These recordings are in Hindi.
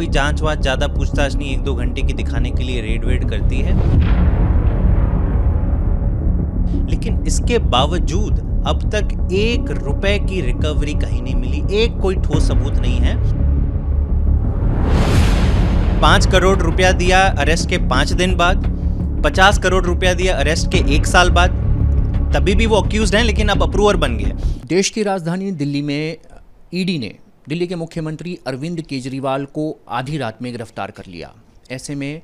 कोई जांच वाँच ज़्यादा पूछताछ नहीं एक दो घंटे की दिखाने के लिए रेड वेड करती है लेकिन इसके बावजूद अब तक एक रुपए की रिकवरी कहीं नहीं मिली एक कोई ठोस सबूत नहीं है पांच करोड़ रुपया दिया अरेस्ट के पांच दिन बाद पचास करोड़ रुपया दिया अरेस्ट के एक साल बाद तभी भी वो अक्यूज हैं लेकिन अब अप्रूवर बन गया देश की राजधानी दिल्ली में ईडी ने दिल्ली के मुख्यमंत्री अरविंद केजरीवाल को आधी रात में गिरफ्तार कर लिया ऐसे में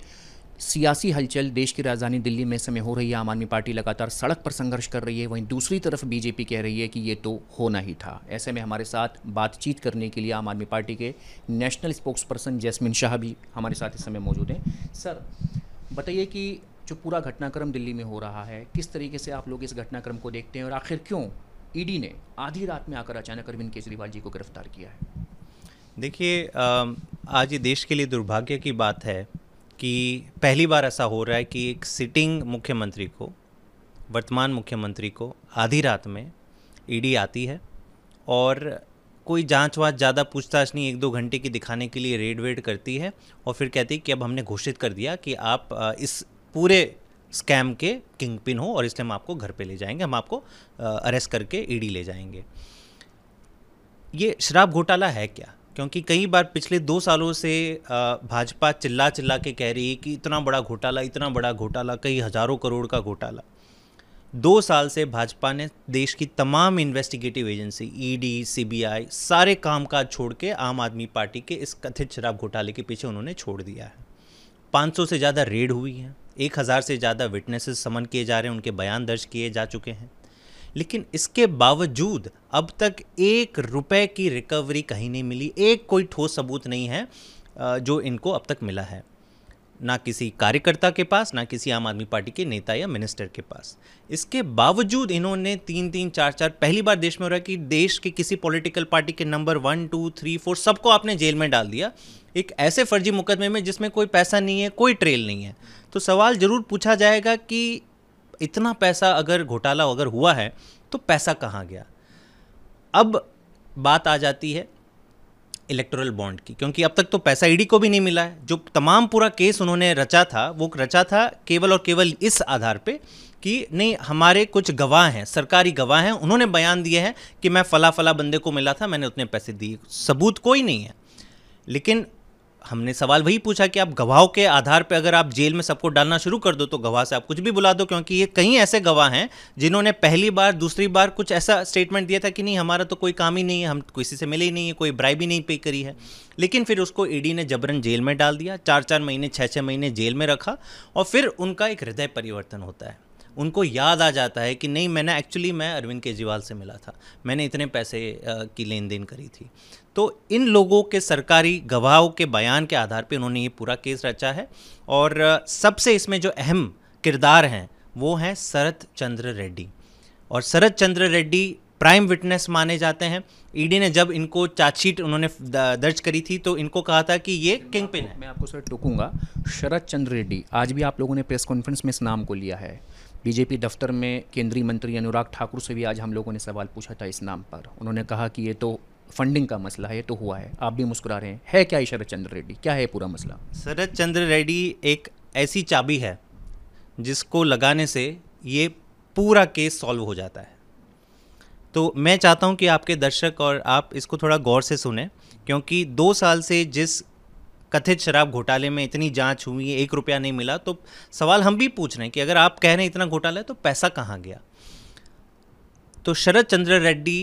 सियासी हलचल देश की राजधानी दिल्ली में समय हो रही है आम आदमी पार्टी लगातार सड़क पर संघर्ष कर रही है वहीं दूसरी तरफ बीजेपी कह रही है कि ये तो होना ही था ऐसे में हमारे साथ बातचीत करने के लिए आम आदमी पार्टी के national spokesperson Jasmine Shah भी हमारे साथ इस समय मौजूद हैं सर बताइए कि जो पूरा घटनाक्रम दिल्ली में हो रहा है किस तरीके से आप लोग इस घटनाक्रम को देखते हैं और आखिर क्यों ईडी ने आधी रात में आकर अचानक अरविंद केजरीवाल जी को गिरफ्तार किया है देखिए आज ये देश के लिए दुर्भाग्य की बात है कि पहली बार ऐसा हो रहा है कि एक सिटिंग मुख्यमंत्री को वर्तमान मुख्यमंत्री को आधी रात में ईडी आती है और कोई जांच वाँच ज़्यादा पूछताछ नहीं एक दो घंटे की दिखाने के लिए रेड वेड करती है और फिर कहती है कि अब हमने घोषित कर दिया कि आप इस पूरे स्कैम के किंग पिन हो और इसलिए हम आपको घर पे ले जाएंगे हम आपको अरेस्ट करके ईडी e ले जाएंगे ये शराब घोटाला है क्या क्योंकि कई बार पिछले दो सालों से भाजपा चिल्ला चिल्ला के कह रही है कि इतना बड़ा घोटाला इतना बड़ा घोटाला कई हज़ारों करोड़ का घोटाला दो साल से भाजपा ने देश की तमाम इन्वेस्टिगेटिव एजेंसी ईडी सीबीआई सारे कामकाज छोड़ के आम आदमी पार्टी के इस कथित शराब घोटाले के पीछे उन्होंने छोड़ दिया है 500 से ज़्यादा रेड हुई हैं एक हज़ार से ज़्यादा विटनेसेस समन किए जा रहे हैं उनके बयान दर्ज किए जा चुके हैं लेकिन इसके बावजूद अब तक एक रुपए की रिकवरी कहीं नहीं मिली एक कोई ठोस सबूत नहीं है जो इनको अब तक मिला है ना किसी कार्यकर्ता के पास ना किसी आम आदमी पार्टी के नेता या मिनिस्टर के पास इसके बावजूद इन्होंने तीन तीन चार चार पहली बार देश में हो रहा है कि देश के किसी पॉलिटिकल पार्टी के number one two three four सबको आपने जेल में डाल दिया एक ऐसे फर्जी मुकदमे में जिसमें कोई पैसा नहीं है कोई ट्रेल नहीं है तो सवाल ज़रूर पूछा जाएगा कि इतना पैसा अगर घोटाला अगर हुआ है तो पैसा कहाँ गया अब बात आ जाती है इलेक्टोरल बॉन्ड की क्योंकि अब तक तो पैसा ईडी को भी नहीं मिला है जो तमाम पूरा केस उन्होंने रचा था वो रचा था केवल और केवल इस आधार पे कि नहीं हमारे कुछ गवाह हैं सरकारी गवाह हैं उन्होंने बयान दिए हैं कि मैं फ़ला फ़ला बंदे को मिला था मैंने उतने पैसे दिए सबूत कोई नहीं है लेकिन हमने सवाल वही पूछा कि आप गवाहों के आधार पर अगर आप जेल में सबको डालना शुरू कर दो तो गवाह से आप कुछ भी बुला दो क्योंकि ये कई ऐसे गवाह हैं जिन्होंने पहली बार दूसरी बार कुछ ऐसा स्टेटमेंट दिया था कि नहीं हमारा तो कोई काम ही नहीं है हम किसी से मिले ही नहीं है कोई ही नहीं पे करी है लेकिन फिर उसको ईडी e ने जबरन जेल में डाल दिया चार चार महीने छः छः महीने जेल में रखा और फिर उनका एक हृदय परिवर्तन होता है उनको याद आ जाता है कि नहीं मैंने एक्चुअली मैं अरविंद केजरीवाल से मिला था मैंने इतने पैसे की लेन देन करी थी तो इन लोगों के सरकारी गवाहों के बयान के आधार पर उन्होंने ये पूरा केस रचा है और सबसे इसमें जो अहम किरदार हैं वो हैं शरत चंद्र रेड्डी और शरत चंद्र रेड्डी प्राइम विटनेस माने जाते हैं ईडी e ने जब इनको चार्जशीट उन्होंने दर्ज करी थी तो इनको कहा था कि ये किंग पिन है मैं आपको सर टोकूंगा शरद चंद्र रेड्डी आज भी आप लोगों ने प्रेस कॉन्फ्रेंस में इस नाम को लिया है बीजेपी दफ्तर में केंद्रीय मंत्री अनुराग ठाकुर से भी आज हम लोगों ने सवाल पूछा था इस नाम पर उन्होंने कहा कि ये तो फंडिंग का मसला है ये तो हुआ है आप भी मुस्कुरा रहे हैं है क्या ये शरद चंद्र रेड्डी क्या है पूरा मसला शरद चंद्र रेड्डी एक ऐसी चाबी है जिसको लगाने से ये पूरा केस सॉल्व हो जाता है तो मैं चाहता हूँ कि आपके दर्शक और आप इसको थोड़ा गौर से सुने क्योंकि दो साल से जिस कथित शराब घोटाले में इतनी जांच हुई है एक रुपया नहीं मिला तो सवाल हम भी पूछ रहे हैं कि अगर आप कह रहे हैं इतना घोटाला है तो पैसा कहाँ गया तो शरद चंद्र रेड्डी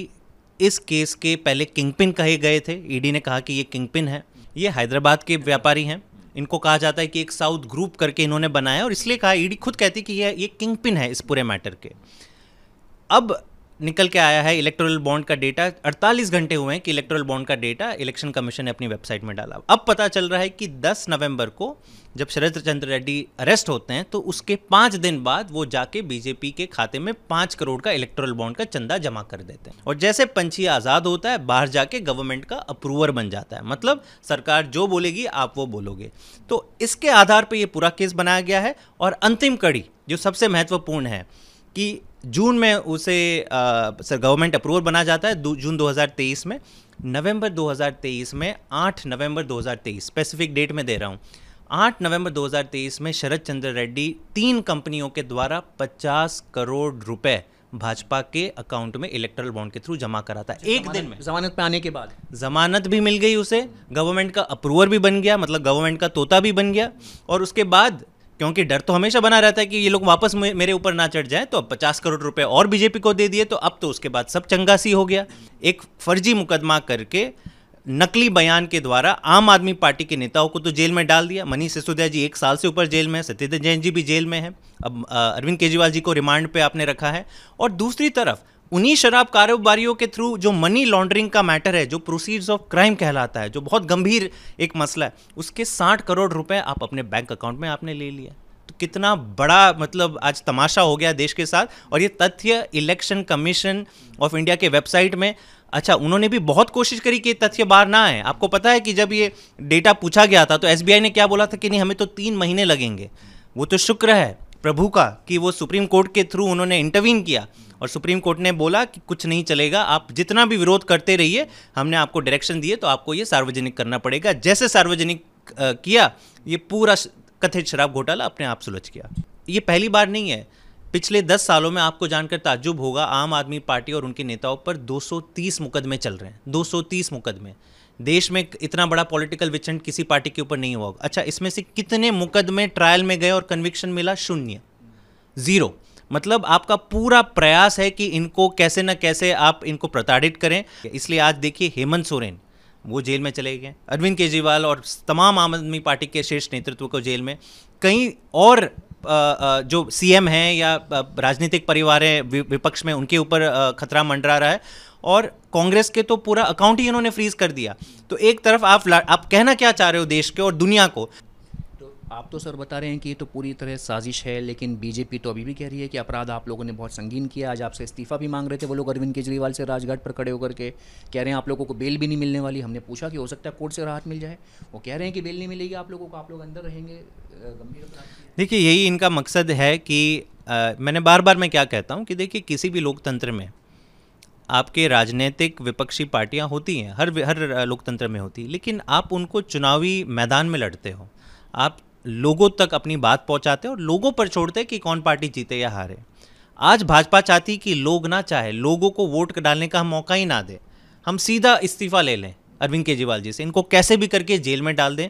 इस केस के पहले किंगपिन कहे गए थे ईडी e ने कहा कि ये किंगपिन है ये हैदराबाद के व्यापारी हैं इनको कहा जाता है कि एक साउथ ग्रुप करके इन्होंने बनाया और इसलिए कहा ईडी e खुद कहती कि ये ये किंग पिन है इस पूरे मैटर के अब निकल के आया है इलेक्ट्रोल बॉन्ड का डेटा 48 घंटे हुए हैं कि इलेक्ट्रोल बॉन्ड का डेटा इलेक्शन कमीशन ने अपनी वेबसाइट में डाला अब पता चल रहा है कि 10 नवंबर को जब शरद चंद्र रेड्डी अरेस्ट होते हैं तो उसके पाँच दिन बाद वो जाके बीजेपी के खाते में पाँच करोड़ का इलेक्ट्रोल बॉन्ड का चंदा जमा कर देते हैं और जैसे पंछी आज़ाद होता है बाहर जाके गवर्नमेंट का अप्रूवर बन जाता है मतलब सरकार जो बोलेगी आप वो बोलोगे तो इसके आधार पर यह पूरा केस बनाया गया है और अंतिम कड़ी जो सबसे महत्वपूर्ण है कि जून में उसे सर गवर्नमेंट अप्रूवल बना जाता है जून 2023 में नवंबर 2023 में 8 नवंबर 2023 स्पेसिफिक डेट में दे रहा हूँ 8 नवंबर 2023 में शरद चंद्र रेड्डी तीन कंपनियों के द्वारा 50 करोड़ रुपए भाजपा के अकाउंट में इलेक्ट्रल बॉन्ड के थ्रू जमा कराता है एक दिन में जमानत पे आने के बाद जमानत भी मिल गई उसे गवर्नमेंट का अप्रूवर भी बन गया मतलब गवर्नमेंट का तोता भी बन गया और उसके बाद क्योंकि डर तो हमेशा बना रहता है कि ये लोग वापस मेरे ऊपर ना चढ़ जाए तो अब पचास करोड़ रुपए और बीजेपी को दे दिए तो अब तो उसके बाद सब चंगासी हो गया एक फर्जी मुकदमा करके नकली बयान के द्वारा आम आदमी पार्टी के नेताओं को तो जेल में डाल दिया मनीष सिसोदिया जी एक साल से ऊपर जेल में है जैन जी भी जेल में है अब अरविंद केजरीवाल जी को रिमांड पे आपने रखा है और दूसरी तरफ उन्हीं शराब कारोबारियों के थ्रू जो मनी लॉन्ड्रिंग का मैटर है जो प्रोसीड्स ऑफ क्राइम कहलाता है जो बहुत गंभीर एक मसला है उसके साठ करोड़ रुपए आप अपने बैंक अकाउंट में आपने ले लिया तो कितना बड़ा मतलब आज तमाशा हो गया देश के साथ और ये तथ्य इलेक्शन कमीशन ऑफ इंडिया के वेबसाइट में अच्छा उन्होंने भी बहुत कोशिश करी कि तथ्य बाहर ना आए आपको पता है कि जब ये डेटा पूछा गया था तो एस ने क्या बोला था कि नहीं हमें तो तीन महीने लगेंगे वो तो शुक्र है प्रभु का कि वो सुप्रीम कोर्ट के थ्रू उन्होंने इंटरवीन किया और सुप्रीम कोर्ट ने बोला कि कुछ नहीं चलेगा आप जितना भी विरोध करते रहिए हमने आपको डायरेक्शन दिए तो आपको ये सार्वजनिक करना पड़ेगा जैसे सार्वजनिक किया ये पूरा कथित शराब घोटाला अपने आप सुलझ गया ये पहली बार नहीं है पिछले दस सालों में आपको जानकर ताज्जुब होगा आम आदमी पार्टी और उनके नेताओं पर 230 मुकदमे चल रहे हैं 230 मुकदमे देश में इतना बड़ा पॉलिटिकल विचंड किसी पार्टी के ऊपर नहीं हुआ होगा अच्छा इसमें से कितने मुकदमे ट्रायल में गए और कन्विक्शन मिला शून्य ज़ीरो मतलब आपका पूरा प्रयास है कि इनको कैसे ना कैसे आप इनको प्रताड़ित करें इसलिए आज देखिए हेमंत सोरेन वो जेल में चले गए अरविंद केजरीवाल और तमाम आम आदमी पार्टी के शीर्ष नेतृत्व को जेल में कई और जो सीएम हैं या राजनीतिक परिवार हैं विपक्ष में उनके ऊपर खतरा मंडरा रहा है और कांग्रेस के तो पूरा अकाउंट ही इन्होंने फ्रीज कर दिया तो एक तरफ आप आप कहना क्या चाह रहे हो देश के और दुनिया को तो आप तो सर बता रहे हैं कि ये तो पूरी तरह साजिश है लेकिन बीजेपी तो अभी भी कह रही है कि अपराध आप लोगों ने बहुत संगीन किया आज आपसे इस्तीफा भी मांग रहे थे वो लोग अरविंद केजरीवाल से राजघाट पर खड़े होकर के कह रहे हैं आप लोगों को बेल भी नहीं मिलने वाली हमने पूछा कि हो सकता है कोर्ट से राहत मिल जाए वो कह रहे हैं कि बेल नहीं मिलेगी आप लोगों को आप लोग अंदर रहेंगे गंभीर देखिए यही इनका मकसद है कि मैंने बार बार मैं क्या कहता हूँ कि देखिए किसी भी लोकतंत्र में आपके राजनीतिक विपक्षी पार्टियां होती हैं हर हर लोकतंत्र में होती लेकिन आप उनको चुनावी मैदान में लड़ते हो आप लोगों तक अपनी बात पहुंचाते हो और लोगों पर छोड़ते हैं कि कौन पार्टी जीते या हारे आज भाजपा चाहती कि लोग ना चाहे लोगों को वोट डालने का मौका ही ना दे हम सीधा इस्तीफा ले लें अरविंद केजरीवाल जी से इनको कैसे भी करके जेल में डाल दें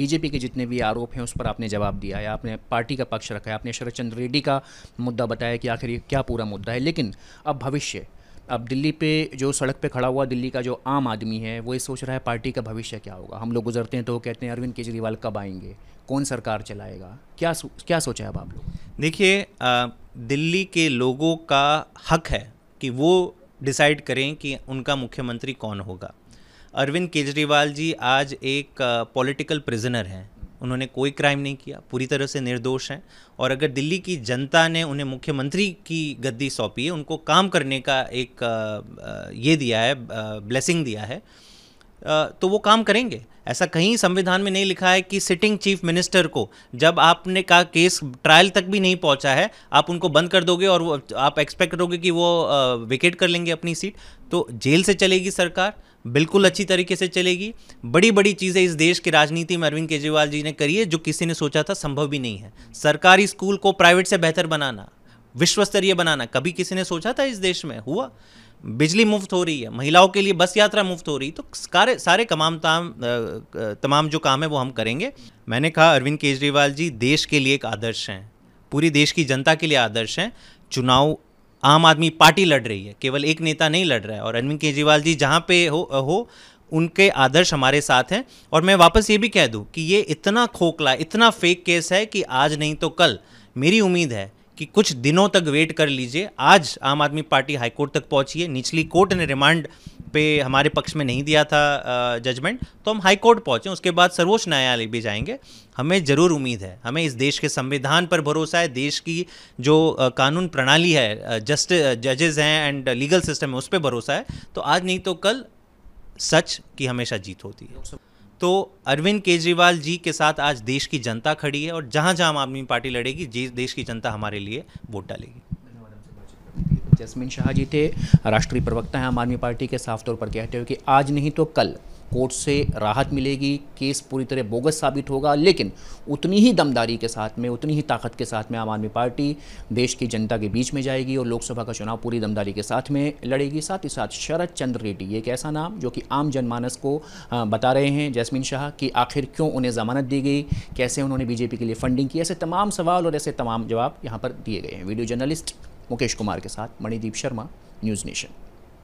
बीजेपी के जितने भी आरोप हैं उस पर आपने जवाब दिया है आपने पार्टी का पक्ष रखा है आपने शरद चंद्र रेड्डी का मुद्दा बताया कि आखिर ये क्या पूरा मुद्दा है लेकिन अब भविष्य अब दिल्ली पे जो सड़क पे खड़ा हुआ दिल्ली का जो आम आदमी है वो ये सोच रहा है पार्टी का भविष्य क्या होगा हम लोग गुजरते हैं तो कहते हैं अरविंद केजरीवाल कब आएंगे कौन सरकार चलाएगा क्या क्या सोचा है अब आप लोग देखिए दिल्ली के लोगों का हक है कि वो डिसाइड करें कि उनका मुख्यमंत्री कौन होगा अरविंद केजरीवाल जी आज एक पॉलिटिकल प्रिजनर हैं उन्होंने कोई क्राइम नहीं किया पूरी तरह से निर्दोष हैं और अगर दिल्ली की जनता ने उन्हें मुख्यमंत्री की गद्दी सौंपी है उनको काम करने का एक ये दिया है ब्लेसिंग दिया है तो वो काम करेंगे ऐसा कहीं संविधान में नहीं लिखा है कि सिटिंग चीफ मिनिस्टर को जब आपने का केस ट्रायल तक भी नहीं पहुंचा है आप उनको बंद कर दोगे और वो आप एक्सपेक्ट करोगे कि वो विकेट कर लेंगे अपनी सीट तो जेल से चलेगी सरकार बिल्कुल अच्छी तरीके से चलेगी बड़ी बड़ी चीज़ें इस देश की राजनीति में अरविंद केजरीवाल जी ने करी है जो किसी ने सोचा था संभव भी नहीं है सरकारी स्कूल को प्राइवेट से बेहतर बनाना विश्व स्तरीय बनाना कभी किसी ने सोचा था इस देश में हुआ बिजली मुफ्त हो रही है महिलाओं के लिए बस यात्रा मुफ्त हो रही तो सारे सारे तमाम ताम तमाम जो काम है वो हम करेंगे मैंने कहा अरविंद केजरीवाल जी देश के लिए एक आदर्श हैं पूरी देश की जनता के लिए आदर्श हैं चुनाव आम आदमी पार्टी लड़ रही है केवल एक नेता नहीं लड़ रहा है और अरविंद केजरीवाल जी जहाँ पे हो हो उनके आदर्श हमारे साथ हैं और मैं वापस ये भी कह दूँ कि ये इतना खोखला इतना फेक केस है कि आज नहीं तो कल मेरी उम्मीद है कि कुछ दिनों तक वेट कर लीजिए आज आम आदमी पार्टी हाईकोर्ट तक पहुंची है निचली कोर्ट ने रिमांड पे हमारे पक्ष में नहीं दिया था जजमेंट तो हम हाई कोर्ट पहुंचे उसके बाद सर्वोच्च न्यायालय भी जाएंगे हमें ज़रूर उम्मीद है हमें इस देश के संविधान पर भरोसा है देश की जो कानून प्रणाली है जस्ट जजेस हैं एंड लीगल सिस्टम है उस पर भरोसा है तो आज नहीं तो कल सच की हमेशा जीत होती है तो अरविंद केजरीवाल जी के साथ आज देश की जनता खड़ी है और जहाँ जहाँ आम आदमी पार्टी लड़ेगी देश की जनता हमारे लिए वोट डालेगी जसमीन शाह जी थे राष्ट्रीय प्रवक्ता हैं आम आदमी पार्टी के साफ तौर पर कहते हुए कि आज नहीं तो कल कोर्ट से राहत मिलेगी केस पूरी तरह बोगस साबित होगा लेकिन उतनी ही दमदारी के साथ में उतनी ही ताकत के साथ में आम आदमी पार्टी देश की जनता के बीच में जाएगी और लोकसभा का चुनाव पूरी दमदारी के साथ में लड़ेगी साथ ही साथ शरद चंद्र रेड्डी एक ऐसा नाम जो कि आम जनमानस को बता रहे हैं जैसमिन शाह कि आखिर क्यों उन्हें ज़मानत दी गई कैसे उन्होंने बीजेपी के लिए फंडिंग की ऐसे तमाम सवाल और ऐसे तमाम जवाब यहाँ पर दिए गए हैं वीडियो जर्नलिस्ट मुकेश कुमार के साथ मणिदीप शर्मा न्यूज़ नेशन